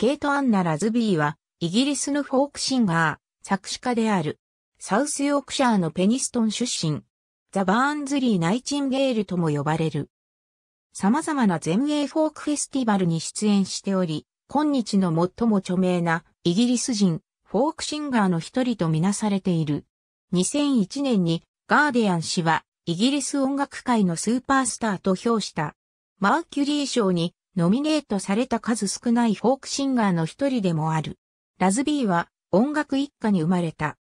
ケイト・アンナ・ラズビーは、イギリスのフォークシンガー、作詞家である。サウスヨークシャーのペニストン出身。ザ・バーンズリー・ナイチンゲールとも呼ばれる。様々な全英フォークフェスティバルに出演しており、今日の最も著名なイギリス人、フォークシンガーの一人とみなされている。2001年にガーディアン氏はイギリス音楽界のスーパースターと評した。マーキュリー賞にノミネートされた数少ないフォークシンガーの一人でもある。ラズビーは音楽一家に生まれた。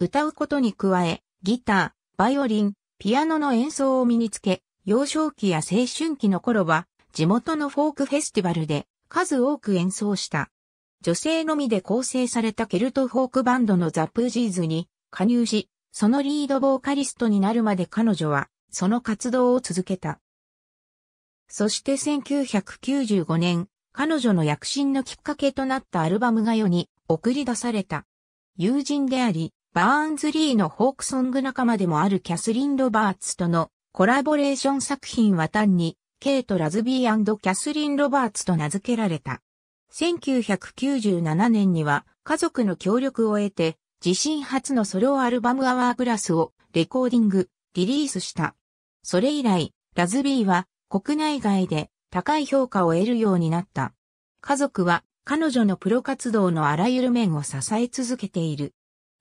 歌うことに加え、ギター、バイオリン、ピアノの演奏を身につけ、幼少期や青春期の頃は、地元のフォークフェスティバルで数多く演奏した。女性のみで構成されたケルトフォークバンドのザ・プージーズに加入し、そのリードボーカリストになるまで彼女は、その活動を続けた。そして1995年、彼女の躍進のきっかけとなったアルバムが世に送り出された。友人であり、バーンズリーのフォークソング仲間でもあるキャスリン・ロバーツとのコラボレーション作品は単に、ケイト・ラズビーキャスリン・ロバーツと名付けられた。1997年には家族の協力を得て、自身初のソロアルバムアワーグラスをレコーディング、リリースした。それ以来、ラズビーは国内外で高い評価を得るようになった。家族は彼女のプロ活動のあらゆる面を支え続けている。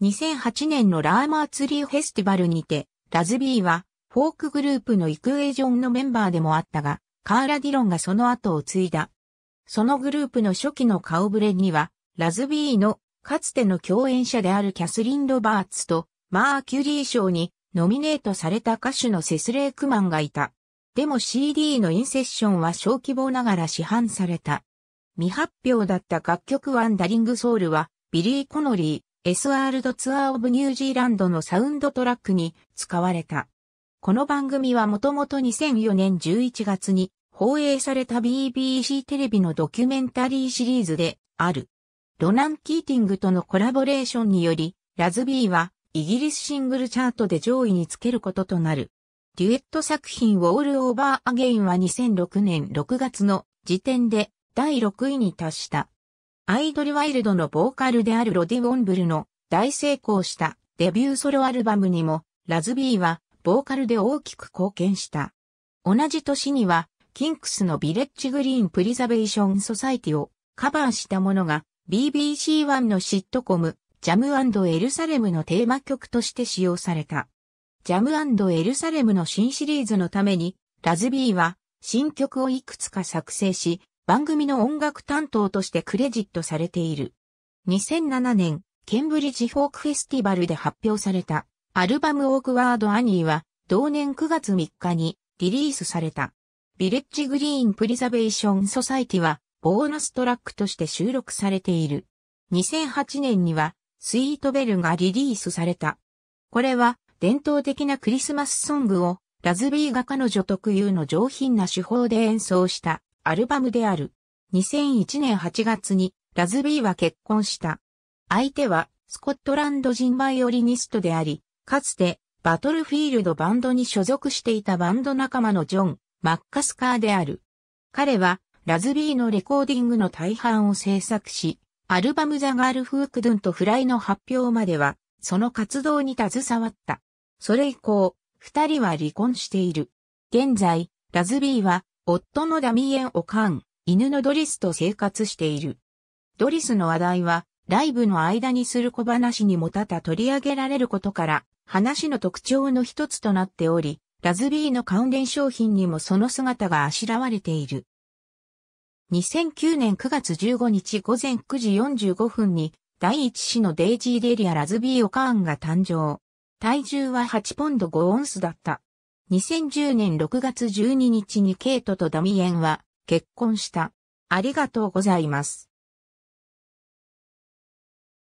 2008年のラーマーツリーフェスティバルにて、ラズビーはフォークグループのイクエージョンのメンバーでもあったが、カーラ・ディロンがその後を継いだ。そのグループの初期の顔ぶれには、ラズビーのかつての共演者であるキャスリン・ロバーツとマーキュリー賞にノミネートされた歌手のセスレイ・クマンがいた。でも CD のインセッションは小規模ながら市販された。未発表だった楽曲ワンダリングソウルは、ビリー・コノリー、SR ドツアー・オブ・ニュージーランドのサウンドトラックに使われた。この番組はもともと2004年11月に放映された BBC テレビのドキュメンタリーシリーズである。ロナン・キーティングとのコラボレーションにより、ラズビーはイギリスシングルチャートで上位につけることとなる。デュエット作品ォールオーバーアゲインは2006年6月の時点で第6位に達した。アイドルワイルドのボーカルであるロディ・ウォンブルの大成功したデビューソロアルバムにもラズビーはボーカルで大きく貢献した。同じ年にはキンクスのビレッジグリーンプリザベーションソサイティをカバーしたものが BBC1 のシットコムジャムエルサレムのテーマ曲として使用された。ジャムエルサレムの新シリーズのために、ラズビーは新曲をいくつか作成し、番組の音楽担当としてクレジットされている。2007年、ケンブリッジフォークフェスティバルで発表されたアルバムオークワードアニーは同年9月3日にリリースされた。ビレッジグリーンプリザベーションソサイティはボーナストラックとして収録されている。2008年にはスイートベルがリリースされた。これは伝統的なクリスマスソングをラズビーが彼女特有の上品な手法で演奏したアルバムである。2001年8月にラズビーは結婚した。相手はスコットランド人バイオリニストであり、かつてバトルフィールドバンドに所属していたバンド仲間のジョン・マッカスカーである。彼はラズビーのレコーディングの大半を制作し、アルバムザガールフークドゥンとフライの発表までは、その活動に携わった。それ以降、二人は離婚している。現在、ラズビーは、夫のダミエン・オカン、犬のドリスと生活している。ドリスの話題は、ライブの間にする小話にもたた取り上げられることから、話の特徴の一つとなっており、ラズビーの関連商品にもその姿があしらわれている。2009年9月15日午前9時45分に、第一子のデイジー・デリア・ラズビー・オカーンが誕生。体重は8ポンド5オンスだった。2010年6月12日にケイトとダミエンは結婚した。ありがとうございます。